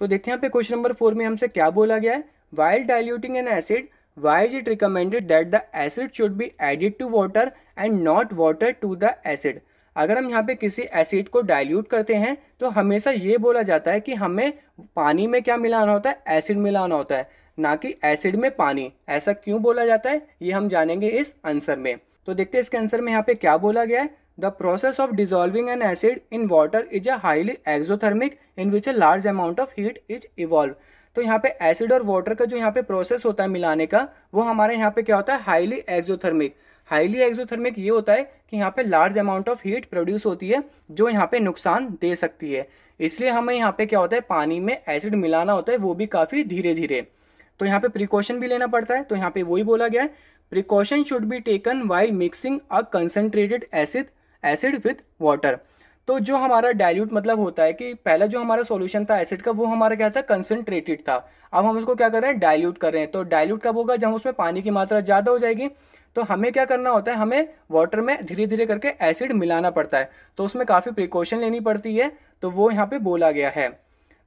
तो देखते हैं यहाँ पे क्वेश्चन नंबर फोर में हमसे क्या बोला गया है while diluting an acid why is it recommended that the acid should be added to water and not water to the acid अगर हम यहाँ पे किसी एसिड को डायल्यूट करते हैं तो हमेशा ये बोला जाता है कि हमें पानी में क्या मिलाना होता है एसिड मिलाना होता है ना कि एसिड में पानी ऐसा क्यों बोला जाता है ये हम जानेंगे इस आंसर में तो देखते हैं इसके आंसर में यहाँ पे क्या बोला गया है The process of dissolving an acid in water is a highly exothermic in which a large amount of heat is evolved. तो यहाँ पे एसिड और वाटर का जो यहाँ पे प्रोसेस होता है मिलाने का वो हमारे यहाँ पे क्या होता है हाईली एक्जोथर्मिक हाईली एक्जोथर्मिक ये होता है कि यहाँ पे large amount of heat produce होती है जो यहाँ पे नुकसान दे सकती है इसलिए हमें यहाँ पे क्या होता है पानी में एसिड मिलाना होता है वो भी काफ़ी धीरे धीरे तो यहाँ पे प्रिकॉशन भी लेना पड़ता है तो यहाँ पे वही बोला गया है precaution should be taken while mixing a concentrated acid acid with water तो जो हमारा डायल्यूट मतलब होता है कि पहला जो हमारा सॉल्यूशन था एसिड का वो हमारा क्या था कंसनट्रेटेड था अब हम उसको क्या कर रहे हैं डायल्यूट कर रहे हैं तो डायल्यूट कब होगा जब उसमें पानी की मात्रा ज़्यादा हो जाएगी तो हमें क्या करना होता है हमें वाटर में धीरे धीरे करके एसिड मिलाना पड़ता है तो उसमें काफ़ी प्रिकॉशन लेनी पड़ती है तो वो यहाँ पे बोला गया है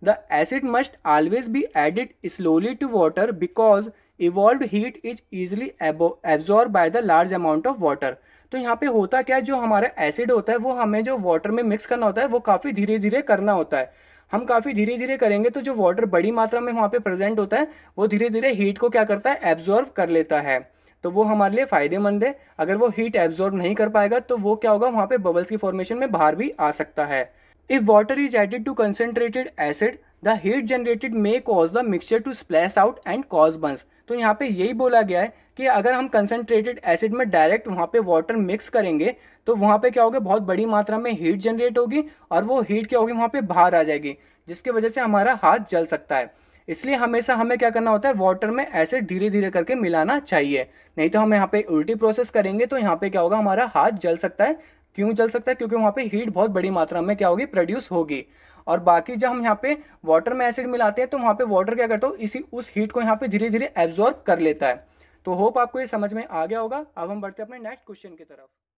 the acid must always be added slowly to water because evolve heat is easily absorb by the large amount of water तो यहाँ पे होता क्या है जो हमारा एसिड होता है वो हमें जो वाटर में मिक्स करना होता है वो काफ़ी धीरे धीरे करना होता है हम काफ़ी धीरे धीरे करेंगे तो जो वाटर बड़ी मात्रा में वहाँ पे प्रेजेंट होता है वो धीरे धीरे हीट को क्या करता है एब्जॉर्व कर लेता है तो वो हमारे लिए फ़ायदेमंद है अगर वो हीट एब्जॉर्व नहीं कर पाएगा तो वो क्या होगा वहाँ पे बबल्स की फॉर्मेशन में बाहर भी आ सकता है If water is added to concentrated acid, the heat generated may cause the mixture to splash out and cause burns. तो यहाँ पे यही बोला गया है कि अगर हम कंसनट्रेटेड एसिड में डायरेक्ट वहाँ पे वाटर मिक्स करेंगे तो वहाँ पे क्या होगा बहुत बड़ी मात्रा में हीट जनरेट होगी और वो हीट क्या होगी वहाँ पे बाहर आ जाएगी जिसकी वजह से हमारा हाथ जल सकता है इसलिए हमेशा हमें क्या करना होता है वाटर में एसिड धीरे धीरे करके मिलाना चाहिए नहीं तो हम यहाँ पे उल्टी प्रोसेस करेंगे तो यहाँ पे क्या होगा हमारा हाथ जल सकता है क्यों जल सकता है क्योंकि वहाँ पे हीट बहुत बड़ी मात्रा में क्या होगी प्रोड्यूस होगी और बाकी जब हम यहाँ पे वाटर में एसिड मिलाते हैं तो वहाँ पे वाटर क्या करता हो इसी उस हीट को यहाँ पे धीरे धीरे एब्जॉर्ब कर लेता है तो होप आपको ये समझ में आ गया होगा अब हम बढ़ते हैं अपने नेक्स्ट क्वेश्चन की तरफ